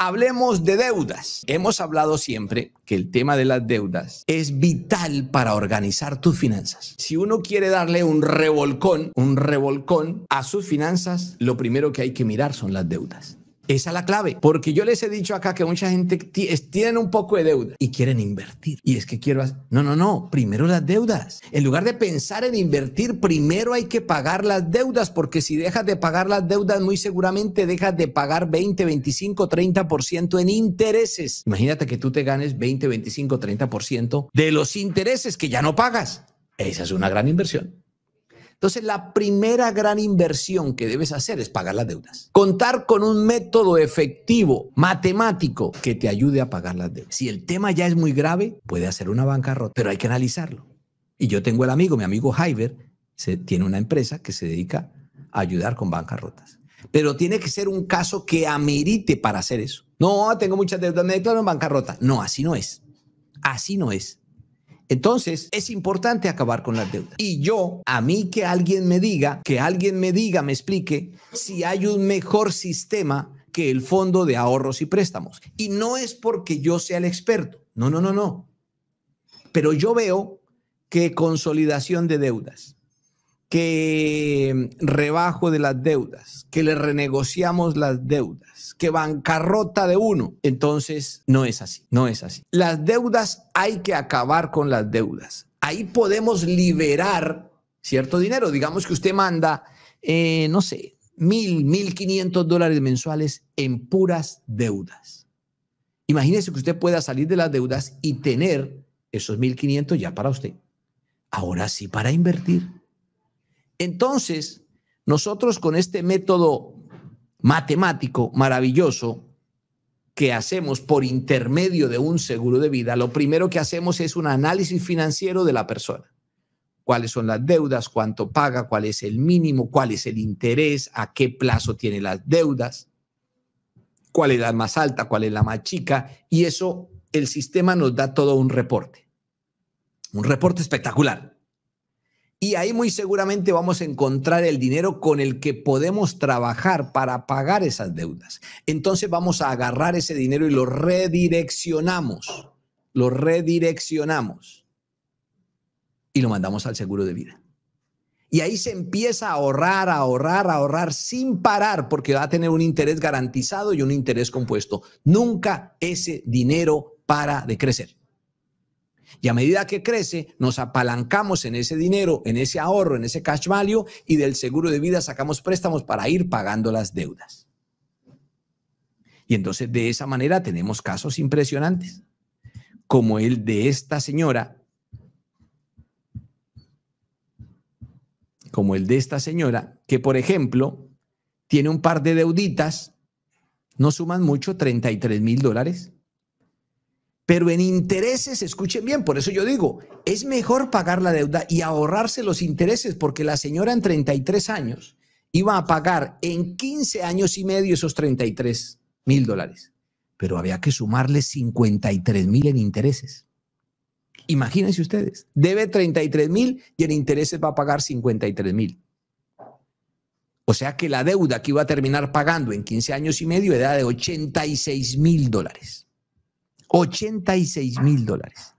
Hablemos de deudas. Hemos hablado siempre que el tema de las deudas es vital para organizar tus finanzas. Si uno quiere darle un revolcón, un revolcón a sus finanzas, lo primero que hay que mirar son las deudas. Esa es la clave, porque yo les he dicho acá que mucha gente tiene un poco de deuda y quieren invertir. Y es que quiero No, no, no, primero las deudas. En lugar de pensar en invertir, primero hay que pagar las deudas, porque si dejas de pagar las deudas, muy seguramente dejas de pagar 20, 25, 30% en intereses. Imagínate que tú te ganes 20, 25, 30% de los intereses que ya no pagas. Esa es una gran inversión. Entonces, la primera gran inversión que debes hacer es pagar las deudas. Contar con un método efectivo, matemático, que te ayude a pagar las deudas. Si el tema ya es muy grave, puede hacer una bancarrota, pero hay que analizarlo. Y yo tengo el amigo, mi amigo Jaiber, se, tiene una empresa que se dedica a ayudar con bancarrotas. Pero tiene que ser un caso que amerite para hacer eso. No, tengo muchas deudas, me declaro en bancarrota. No, así no es. Así no es. Entonces, es importante acabar con las deudas Y yo, a mí que alguien me diga, que alguien me diga, me explique si hay un mejor sistema que el fondo de ahorros y préstamos. Y no es porque yo sea el experto. No, no, no, no. Pero yo veo que consolidación de deudas, que rebajo de las deudas, que le renegociamos las deudas, que bancarrota de uno. Entonces, no es así, no es así. Las deudas, hay que acabar con las deudas. Ahí podemos liberar cierto dinero. Digamos que usted manda, eh, no sé, mil, mil quinientos dólares mensuales en puras deudas. Imagínese que usted pueda salir de las deudas y tener esos mil quinientos ya para usted. Ahora sí, para invertir entonces, nosotros con este método matemático maravilloso que hacemos por intermedio de un seguro de vida, lo primero que hacemos es un análisis financiero de la persona. Cuáles son las deudas, cuánto paga, cuál es el mínimo, cuál es el interés, a qué plazo tiene las deudas, cuál es la más alta, cuál es la más chica, y eso el sistema nos da todo un reporte. Un reporte espectacular. Y ahí muy seguramente vamos a encontrar el dinero con el que podemos trabajar para pagar esas deudas. Entonces vamos a agarrar ese dinero y lo redireccionamos. Lo redireccionamos. Y lo mandamos al seguro de vida. Y ahí se empieza a ahorrar, a ahorrar, a ahorrar sin parar, porque va a tener un interés garantizado y un interés compuesto. Nunca ese dinero para de crecer. Y a medida que crece, nos apalancamos en ese dinero, en ese ahorro, en ese cash value y del seguro de vida sacamos préstamos para ir pagando las deudas. Y entonces de esa manera tenemos casos impresionantes, como el de esta señora, como el de esta señora, que por ejemplo tiene un par de deuditas, no suman mucho, 33 mil dólares pero en intereses, escuchen bien, por eso yo digo, es mejor pagar la deuda y ahorrarse los intereses, porque la señora en 33 años iba a pagar en 15 años y medio esos 33 mil dólares, pero había que sumarle 53 mil en intereses. Imagínense ustedes, debe 33 mil y en intereses va a pagar 53 mil. O sea que la deuda que iba a terminar pagando en 15 años y medio era de 86 mil dólares. 86 mil dólares.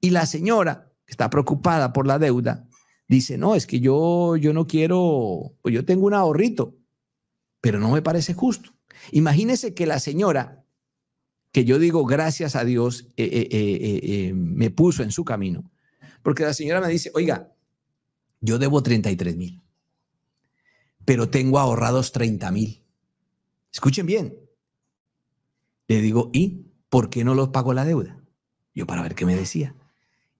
Y la señora, que está preocupada por la deuda, dice, no, es que yo, yo no quiero, pues yo tengo un ahorrito, pero no me parece justo. Imagínese que la señora, que yo digo, gracias a Dios, eh, eh, eh, me puso en su camino, porque la señora me dice, oiga, yo debo 33 mil, pero tengo ahorrados 30 mil. Escuchen bien. Le digo, ¿y? ¿por qué no los pago la deuda? Yo para ver qué me decía.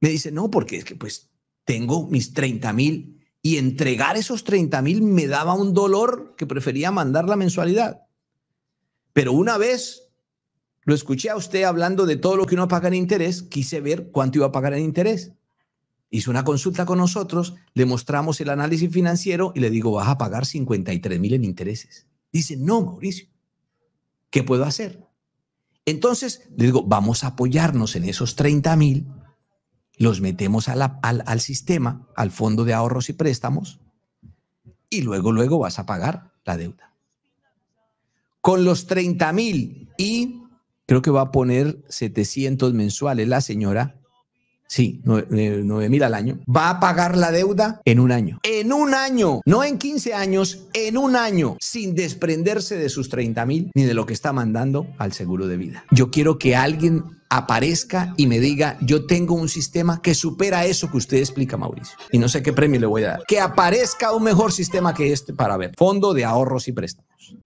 Me dice, no, porque es que pues tengo mis 30 mil y entregar esos 30 mil me daba un dolor que prefería mandar la mensualidad. Pero una vez lo escuché a usted hablando de todo lo que uno paga en interés, quise ver cuánto iba a pagar en interés. Hizo una consulta con nosotros, le mostramos el análisis financiero y le digo, vas a pagar 53 mil en intereses. Dice, no, Mauricio, ¿qué puedo hacer? Entonces, le digo, vamos a apoyarnos en esos 30 mil, los metemos al, al sistema, al fondo de ahorros y préstamos, y luego, luego vas a pagar la deuda. Con los 30 mil y creo que va a poner 700 mensuales la señora, sí, 9 eh, mil al año, va a pagar la deuda en un año. En un año, no en 15 años, en un año, sin desprenderse de sus 30 mil ni de lo que está mandando al seguro de vida. Yo quiero que alguien aparezca y me diga, yo tengo un sistema que supera eso que usted explica, Mauricio. Y no sé qué premio le voy a dar. Que aparezca un mejor sistema que este para ver. Fondo de ahorros y préstamos.